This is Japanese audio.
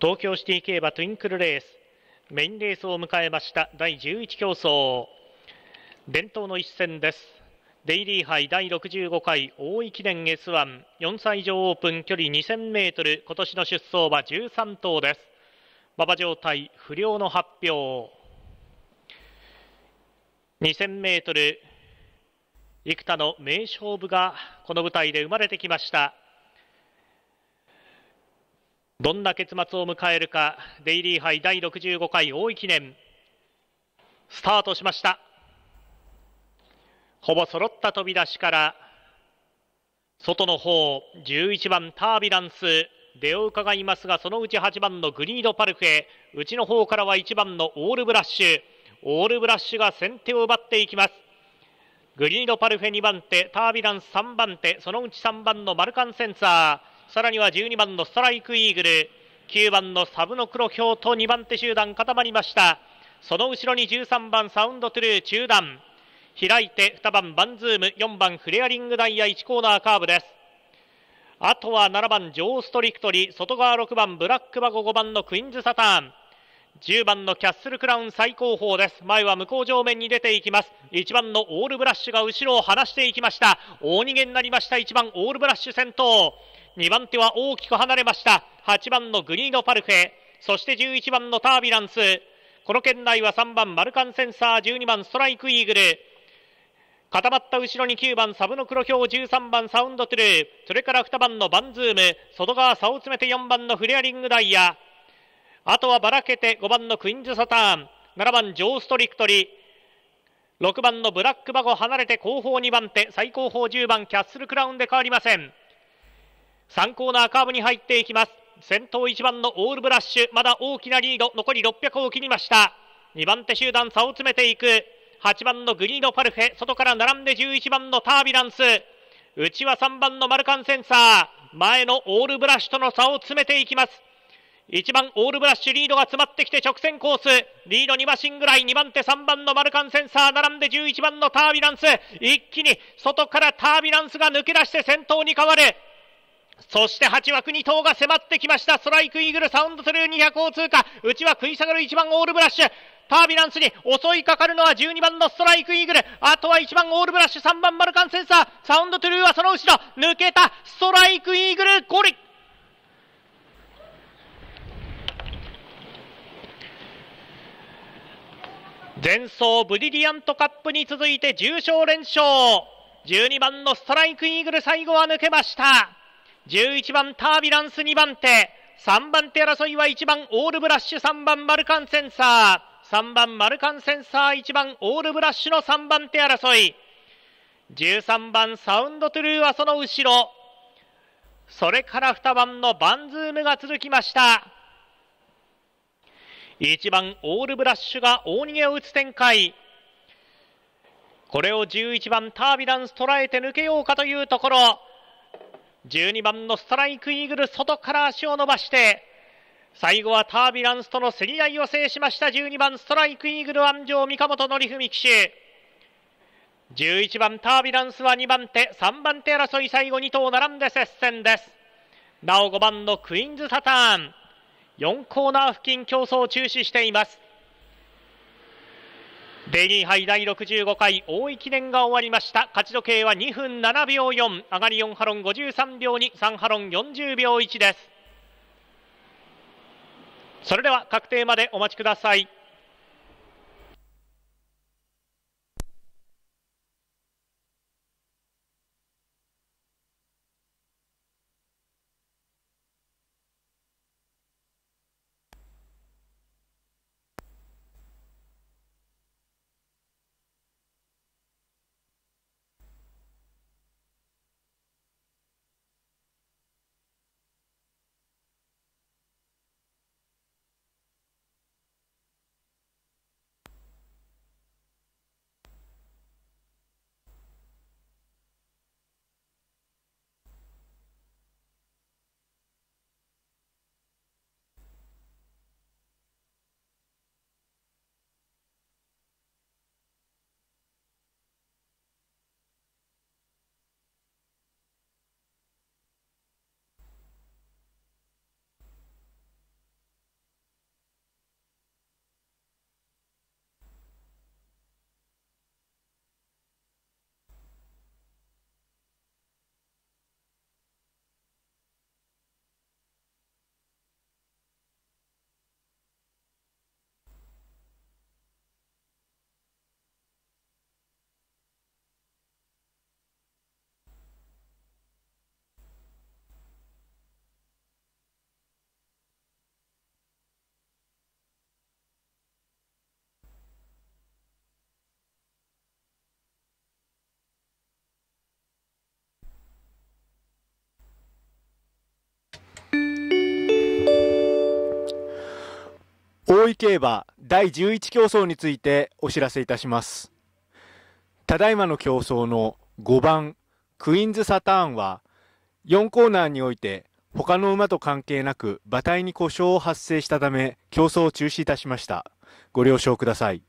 東京シティ競馬トゥインクルレースメインレースを迎えました第11競争伝統の一戦ですデイリー杯第65回大井記念 S14 歳以上オープン距離 2000m 今年の出走馬13頭です馬場状態不良の発表 2000m 幾多の名勝負がこの舞台で生まれてきましたどんな結末を迎えるかデイリー杯第65回大井記念スタートしましたほぼ揃った飛び出しから外の方11番タービランス出を伺いますがそのうち8番のグリードパルフェ内の方からは1番のオールブラッシュオールブラッシュが先手を奪っていきますグリードパルフェ2番手タービランス3番手そのうち3番のマルカンセンサーさらには12番のストライクイーグル9番のサブの黒ひょうと2番手集団固まりましたその後ろに13番サウンドトゥルー中段開いて2番バンズーム4番フレアリングダイヤ1コーナーカーブですあとは7番ジョーストリクトリ外側6番ブラックバゴ5番のクイーンズサターン10番のキャッスルクラウン最高峰です前は向こう上面に出ていきます1番のオールブラッシュが後ろを離していきました大逃げになりました1番オールブラッシュ先頭2番手は大きく離れました8番のグリードパルフェそして11番のタービランスこの圏内は3番マルカンセンサー12番ストライクイーグル固まった後ろに9番サブの黒豹13番サウンドトゥルーそれから2番のバンズーム外側差を詰めて4番のフレアリングダイヤあとはばらけて5番のクイーンズサターン7番ジョーストリクトリ6番のブラックバゴ離れて後方2番手最後方10番キャッスルクラウンで変わりません3コーナーカーブに入っていきます先頭1番のオールブラッシュまだ大きなリード残り600を切りました2番手集団差を詰めていく8番のグリードパルフェ外から並んで11番のタービランス内は3番のマルカンセンサー前のオールブラッシュとの差を詰めていきます1番オールブラッシュリードが詰まってきて直線コースリード2馬身ぐらい2番手3番のマルカンセンサー並んで11番のタービランス一気に外からタービランスが抜け出して先頭に変わるそして8枠2頭が迫ってきました。ストライクイーグルサウンドトゥルー200を通過。内は食い下がる1番オールブラッシュ。タービランスに襲いかかるのは12番のストライクイーグル。あとは1番オールブラッシュ、3番マルカンセンサー。サウンドトゥルーはその後ろ。抜けた。ストライクイーグル、ゴリ。前走ブリリアントカップに続いて重賞連勝。12番のストライクイーグル最後は抜けました。11番タービランス2番手3番手争いは1番オールブラッシュ3番マルカンセンサー3番マルカンセンサー1番オールブラッシュの3番手争い13番サウンドトゥルーはその後ろそれから2番のバンズームが続きました1番オールブラッシュが大逃げを打つ展開これを11番タービランス捉えて抜けようかというところ12番のストライクイーグル外から足を伸ばして最後はタービランスとの競り合いを制しました12番ストライクイーグル安城三鴨と則文騎手11番タービランスは2番手3番手争い最後2頭並んで接戦ですなお5番のクイーンズサターン4コーナー付近競争を中止していますベニー杯第65回大井記念が終わりました勝ち時計は2分7秒4上がり4ハロン53秒23ハロン40秒1ですそれでは確定までお待ちください大井競馬第11競争についてお知らせいたします。ただいまの競争の5番クイーンズサターンは4コーナーにおいて他の馬と関係なく馬体に故障を発生したため競争を中止いたしました。ご了承ください。